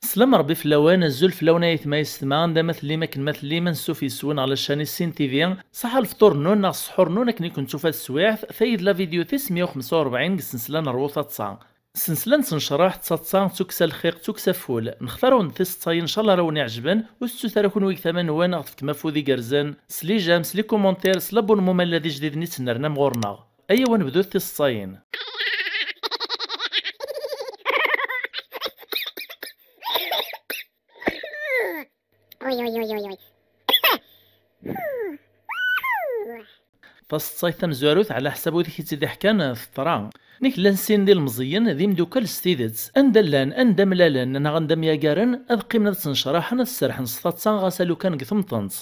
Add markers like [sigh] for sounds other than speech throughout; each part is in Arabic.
سلام ربي في فلاوان الزول فلاونا يتميز ثمان دا مثل لي مكن مثل لي من سوفي يسون على شاني السين تي في صح الفطور نون ناغ السحور نون كني كنتو فهاد السوايع ثايد لا فيديو تي 145 قسنسلا نروثا تصان السلسله نتنشرح تساتسان تكسى الخيق تكسى فول نختارو ونثيس تاي ان شاء الله راهو نعجبن وستوثر كون ويك ثمان وان غث تمافوذي كرزان سلي جام سلي كومونتير سلابونمون الذي جديد نتسنرنا مغورنا ايوا نبدو ثيس تاين فاستسايث زواروث على حساب وذيك تيدي حكان في الطرام نيك لان سين ديال المزيان ذي مدوكال ستيدت اندا لان اندا ملالان انا غندم ياكارن ابقي من تنشرح انا السرح نصطات سان غاسالو كان قثم طنط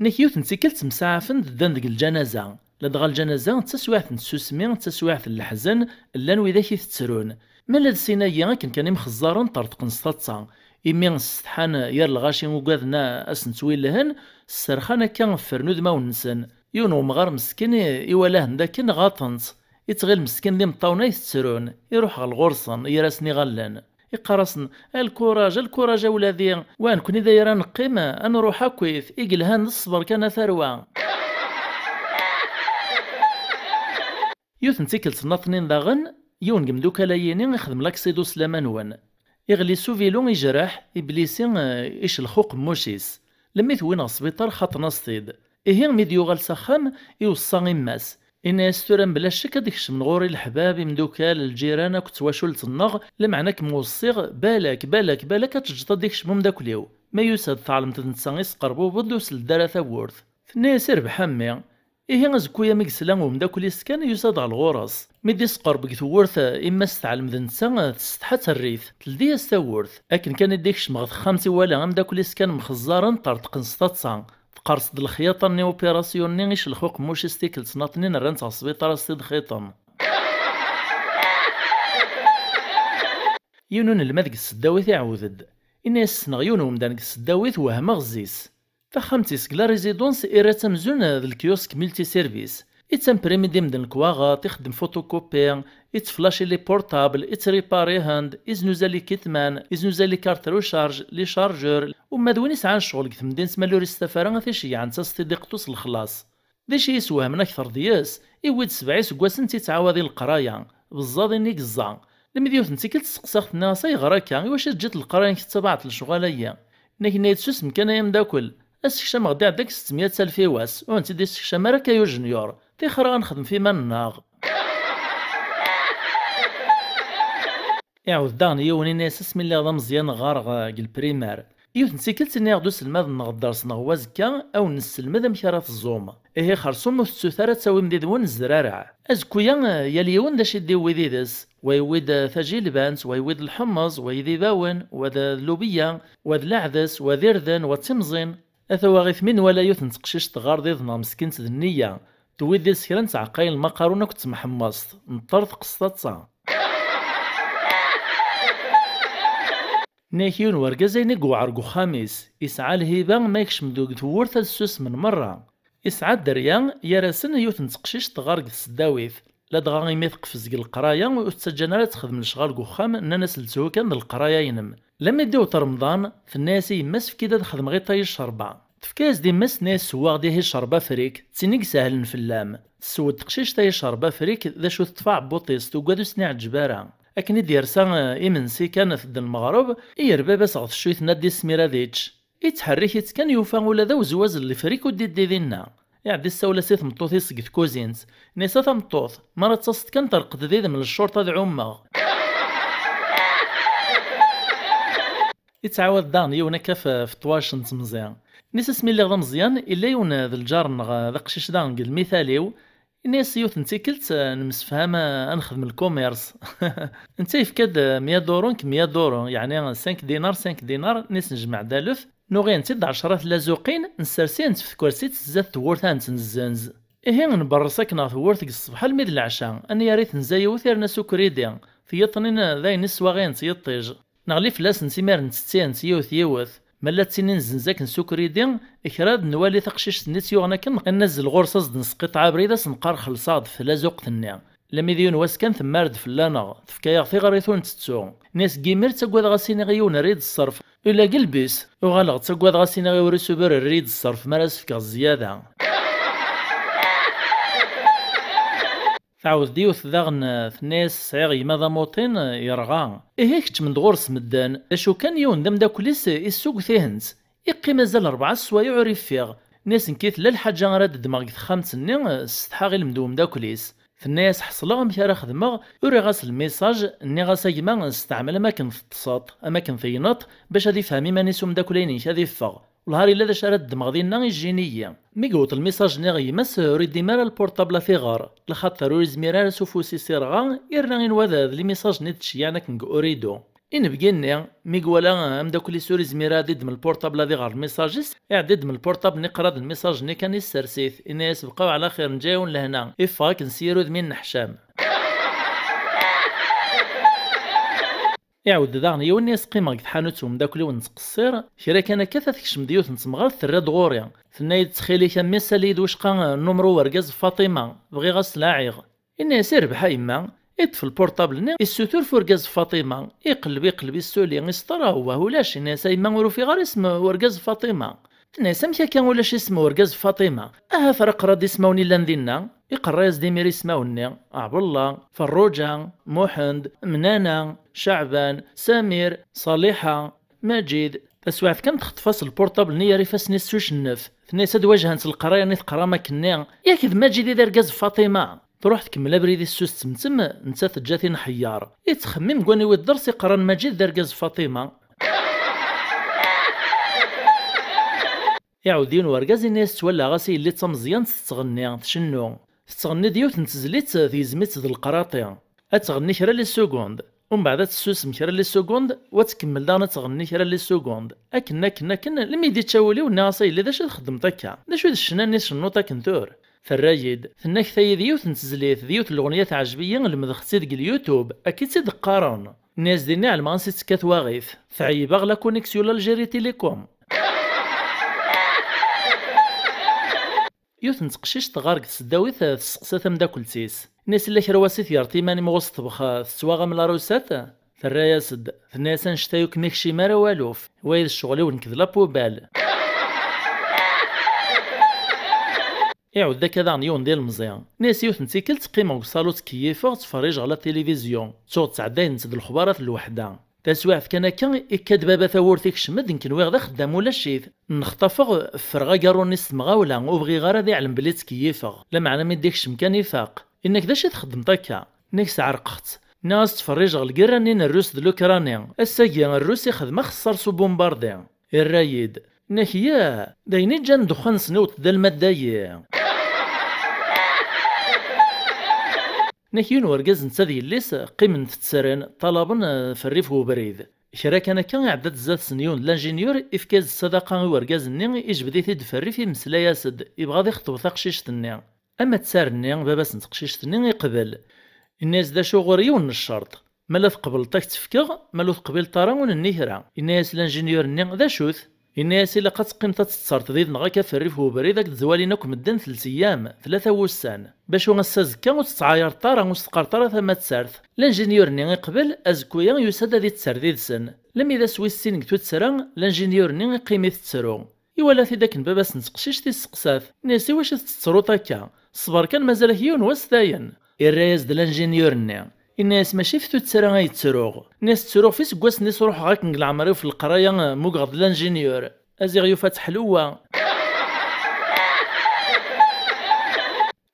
نيك يوت نتيكل تمساعفن ذدان ديك الجنازة لدغا الجنازة تسواعت نسوسمي تسواعت الحزن الا نويداك يتسرون مالا السينايا كان كان مخزارن طرد قنصطات سان إمي نستحان يا الغاشي وقاذنا اسن تويلهن السرخانة كان فرنود ما ونسن يونو مغار مسكين إيوالاهن داكن غاطنت يتغل مسكين لي مطاونا يسترون يروح غلغورصن يراسني غلان يقرصن الكوراج الكوراج ولادي وان كوني دايرة انا نروح اكويث يقلها نصبر كان ثروة يوثن تيكل سنطنين داغن يون دوكا لايني يخدم لاكسيدو سلامانوان يغلي سوفيلون يجرح ابليسين إيش الخوق موشيس لما يثوين السبيطار خاطنا الصيد إيه ميديو يوغال سخام يوصى ماس إناستورا بلا شك من غوري الحباب دوكال الجيران كنت واشلت النغ لمعنى كموصيغ بالك بالك بالك تجد داك اليو ما يساد ثعلم تنسا يسقربو بدو سلدارا ثاورث ثناس سير امي إيه غزكويا مكسلا ومداكل سكان يساد على الغرس ميدي سقربك ثورث إما استعلم ذنسا تستحى الريث تلدي ثورث أكن كان ديكش غث خمسي ولا مداكل يسكن مخزارا طرطق نسطا قرصد الخياطة ني اوبيراسيون ني غيش الخوق موش ستيكل سناطني نران تاع السبيطار سيد خيطان [laughs] يونون الماذ ديك السداويت يعودد إني السنغ يونون مدانك السداويت وهم غزيس فخمتي سكلا ريزيدونس إيرا تمزون ذا الكيوسك ملتي سيرفيس يتمبريمي ضمن الكواغا تخدم فوتوكوبي إتفلاشي لي بورتابل إتريباري هاند إز نوزالي كيتمان إز نوزالي كارت روشارج لي شارجور وما دوين يسعى شغل كتم دين سما لوري السفارة غا تيشي عن تصديق توصل الخلاص دي شي من أكثر دياس يود سبعي سكواسن تيتعاودي القراية بزاض إني قزا المديوث نتي كل تسقساختنا صايغرا كان واش جات القراية كتبعت الشغالية لكن سوس مكان ايام داكل السكشام غدا عندك 600 ألف واس وانت دي السكشام راه كايو في خرا نخدم في مناغ [laughs] يعود داني يوني ناس اسم اللي غضا مزيان غارغ البريمار يوت نسيكلت اني غدو سلماد نغ الدرس نغ وازكا او نسلمد امشي راه الزوم ايه خرصوم وستوثارة تساوي مديدون الزرارع ازكويا يا اليون داش يدي ويديدس ويويد تجيلبانس ويويد الحمص ويدي باون وذا اللوبية وذا العدس وذيرذن وتمزن اثوا غيث من ولا يوت نتقشيش تغار ذي مسكنت ذنية تويد ديال السكران تعقاين المقارونه كنت محمصت نطرت قصتها تسعة ناكيون ورقاز اين قوعر خامس إسعى الهبة ما يكشم دوك ثورت السوس من مرة إسعى الدريان يرسن يوت نتقشيش تغرق السداويث لا دغا يميثق في زق القرايه وتسجل تخدم الشغال قخام انا لتو كان القرايه ينم لما يديو رمضان في الناس يمس في كده تخدم غير طايش شربة تفكاز مس ناس دي غادي يشرب افريك تسينيك ساهل نفلام تسود تقشيش تا يشرب افريك ذا شو تطفع بوطيس وقادو سنع جبارة اكن يدير سا آه، ايمنسي كان في المغرب يربى باس غث شويت نادي سميراديتش يتحرك كان يوفا ولا ذا وزواز اللي فريك ودي دي دينا يعدي السولة سيث تمطوط يسقط كوزينز نيسا تمطوط مرة تصد كان ترقد ذيذ من الشرطة ذي عمّغ [laughs] يتعاود داني ونكف آه، في طواشنت مزيان نسس اللي غدا مزيان الا يون ذا الجار نغ ذا قشيش دا نقل مثاليو الناس يوث نتيكلت نمسفهم نخدم الكوميرس انت يفكاد 100 دورو 100 دورو يعني 5 دينار 5 دينار نيس نجمع دالف نوغي نتد 10 لازوقين نسرسي نتفت كورسيت زات ثورثان تنزنز إيه نبرسك ناث ورث الصبح الميد العشاء أني ريت نزايو ثيرنا في يطنين ذاي نسوا غين تيطيج نغلي فلاس نسيمار نتستين تيوث يوث ملا تسينين زنزاك نسكري دي كراد نوالي تقشيش سنيت يوغنا كن نزل غرصة زد نسقطعة بريدة سنقار خلصاد في لازوق ثنيا لمي ديون واسكن ثمارد فلانا ثفكايا في غريثون تتسو ناس جيمير تاكواد غاسيني غيون ريد الصرف إلا قلبيس وغالغ تاكواد غاسيني غيوري سوبر ريد الصرف مارس في زيادة تعاود ديوث ذاغن ثناس سعيغ يما ضموطين يرغى إيه من دغور سمدان اشو كان يون دم داكوليس السوق ثيهنز إقي مازال ربعة سوايع عرف فيغ ناس نكيت لا الحاجة راد دماغ خام سنين ستحاغي المدوم داكوليس ثناس حصلها مش راه خدمة وري غاس الميساج ني غاس يما نستعمل اماكن في التصاط اماكن في ينط باش هادي فهمي ماني نسوم داكلينيش هادي فغ ولهاري لا داش رد مغدينا الجينية ميغوت الميساج نيغي مس ريدي مارا البورتابلا في غار لخاطر وريز ميرار سوفوسي سيرغا إرنا غين لي ميساج نيتشي أنا كنك أوريدو إن بقينا ميقوالا أم داك لي سوريز ميرا ديد من البورتابلا دي غار الميساجيس إعدد من البورتاب نقرا الميساج نيكاني السرسيث إن يسبقاو بقاو على خير نجاون لهنا إفاك نسيرو من نحشام يعاود داغن يوني سقيمة في حانوتهم داك لون قصير كرا كان كثر تكشم ديوت نتمغر ثرا غوريا ثنايد تخيلي كان ميسالي دوشقا نمرو ورقز فاطمة بغي غاس لاعيغ إني سير بحا يما يطفي البورطابل ني السوتور فورقاز فاطمة يقلب يقلب السولي يسطر هو هولاش إني سايما ورو في غارسم اسم ورقاز فاطمة الناس امك كان شي اسمه ورقز فاطمه اها فرق راد سماوني لان ذينا يقرز ديمير يسموني عبد الله فروجه محمد منانا شعبان سمير صالحه مجيد تسوعت كم تخطفاس البورطابل نيا ريفاس نيس النف ثني هاد وجهان القرايه نيت قرا ما كنا ياك ماجد اذا رقز فاطمه تروح تكمل بريدي السوس تمتم نتا تجاتي نحيار يتخمم كواني ود الدرس يقرا مجيد دار فاطمه يعودين ورقاز الناس تولى غاسي اللي تم زيان تتغني شنو تتغني ديوت نتزلت في زميت ذو القراطي أتغني شرا للسوكوند ومن بعد تسوسم شرا للسوكوند وتكمل دانا تغني شرا للسوكوند أكنا كنا كنا لمي تشاولي ونا غاسي اللي داش تخدم تكا داشو دشنا ناس شنو تاكنتور فالراجد ثناك ثاي ديوت نتزليت ديوت الأغنية عجبية المدخسي ديك اليوتيوب أكيد تيد قارون الناس ديني على المانسي تكاثواغيث تعيب أغلى كونيكسيو للجيري تيليكوم يوت نتقشيش تغار قد سداويت تسقسا تمدا كلتيس ناس اللي كرواسي ثيار ماني مغوص طبخ تسواغا من لاروسات ثرا سد ثناسا نشتايو كنيكشي مارا والوف وايد الشغل ونكذ لابوبال يعود [laughs] ذاك هذا عن يون ديال مزيان ناس يوت نتيكل تقيمة وصالو تكيفة تفرج على التلفزيون تصور تعدين تسد الخبارات الوحدة تسويعت كان كان يكاد بابا ثورت شمد ذن كنوي غدا خدام ولا شيت نخطفغ فرغا قاروني ستمغاولا وبغي غير يعلم بلي تكيفغ لا معنى ما يديكشم كان يفاق انك داش تخدم تاكا انك عرقت ناس تفرج القرانين الروس دلوكراني الساقي الروس يخدم خسر سو بومباردي الرايد نحيا دايني جان دخان سنوت دا المدايا نحن ورقاز نتا ذي الليس قيم تتسران طلبا في الريف وبريد كرا كان كان عدد زاد سنيون لانجينيور إفكاز الصداقة ورقاز ني إجبدي تيد في الريف يمسلا ياسد يبغى يخطب تقشيشت تنين أما تسار النيا باباس تقشيشت تنين يقبل الناس دا شو غريون الشرط ملا قبل تاك تفكغ ملا تقبل طراون النهرة الناس لانجينيور النيا دا شوث إنها لقد تقيم تتصر تديد نغاك في الريف وبريد ذاك تزوالين أكو مدن ثلث أيام ثلاثة وسان باش ونساز كان وستعاير طارا وستقار طارا ثما تسارث لانجينيور ني قبل أزكويا يساد ذي تسار ذي سن لم إذا سويسين كتو تسرا لانجينيور ني قيمي تسرو إيوالا في ذاك نبابا سنسقشيش تي السقساف ناسي واش تتصرو تاكا صبر كان مازال هيون وستاين إرايز دلانجينيور ني الناس ما شفتو تسرى غاي تسروغ ناس تسروغ في سكواس ناس روح غاك نقلعمري في القراية مقغض لانجينيور أزي غيوفات حلوة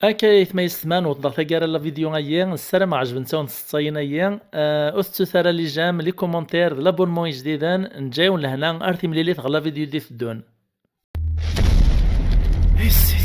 اكايت ما يسمان وضع ثقارة لا فيديو السر السلام عجبن تاون تسطين ايان استو آه، ثرا لي جام لي كومونتير لابونمون جديدا نجاو لهنا ارثي مليليت غلا فيديو دي الدون